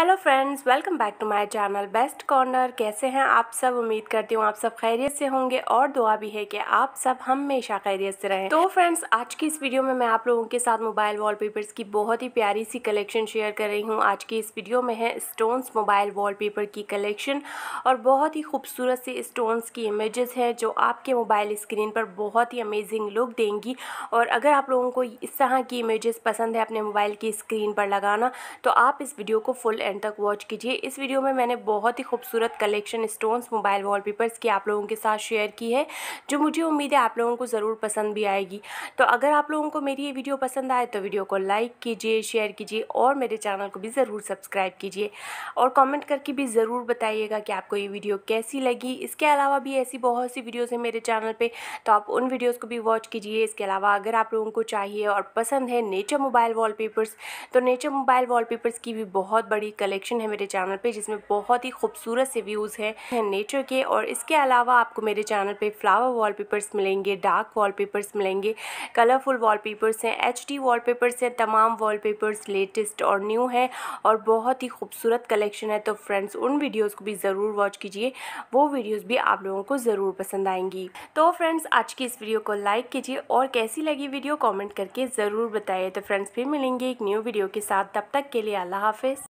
hello friends welcome back to my channel best corner कैसे हैं आप सब उम्मीद करती हूँ आप सब खैरियत से होंगे और दुआ भी है कि आप सब हमेशा खैरियत से रहें तो फ्रेंड्स आज की इस वीडियो में मैं आप लोगों के साथ मोबाइल वॉलपेपर्स की बहुत ही प्यारी सी कलेक्शन शेयर कर रही हूँ आज की इस वीडियो में है स्टोन्स मोबाइल वॉलपेपर की कलेक्शन और बहुत ही खूबसूरत सी स्टोन्स की इमेजेस हैं जो आपके मोबाइल स्क्रीन पर बहुत ही अमेजिंग लुक देंगी और अगर आप लोगों को इस तरह की इमेज पसंद है अपने मोबाइल की स्क्रीन पर लगाना तो आप इस वीडियो को फुल एंड तक वॉच कीजिए इस वीडियो में मैंने बहुत ही खूबसूरत कलेक्शन स्टोन्स मोबाइल वॉलपेपर्स की आप लोगों के साथ शेयर की है जो मुझे उम्मीद है आप लोगों को ज़रूर पसंद भी आएगी तो अगर आप लोगों को मेरी ये वीडियो पसंद आए तो वीडियो को लाइक कीजिए शेयर कीजिए और मेरे चैनल को भी ज़रूर सब्सक्राइब कीजिए और कॉमेंट करके भी ज़रूर बताइएगा कि आपको ये वीडियो कैसी लगी इसके अलावा भी ऐसी बहुत सी वीडियोज़ हैं मेरे चैनल पर तो आप उन वीडियोज़ को भी वॉच कीजिए इसके अलावा अगर आप लोगों को चाहिए और पसंद है नेचर मोबाइल वॉलपेपर्स तो नेचर मोबाइल वॉलपेपर्स की भी बहुत बड़ी कलेक्शन है मेरे चैनल पे जिसमें बहुत ही खूबसूरत से व्यूज़ हैं नेचर के और इसके अलावा आपको मेरे चैनल पे फ्लावर वॉलपेपर्स मिलेंगे डार्क वॉलपेपर्स मिलेंगे कलरफुल वॉलपेपर्स हैं एच डी वॉलपेपर्स हैं तमाम वॉलपेपर्स लेटेस्ट और न्यू हैं और बहुत ही खूबसूरत कलेक्शन है तो फ्रेंड्स उन वीडियोज़ को भी ज़रूर वॉच कीजिए वो वीडियोज़ भी आप लोगों को ज़रूर पसंद आएंगी तो फ्रेंड्स आज की इस वीडियो को लाइक कीजिए और कैसी लगी वीडियो कॉमेंट करके ज़रूर बताइए तो फ्रेंड्स फिर मिलेंगे एक न्यू वीडियो के साथ तब तक के लिए अल्लाह हाफिज़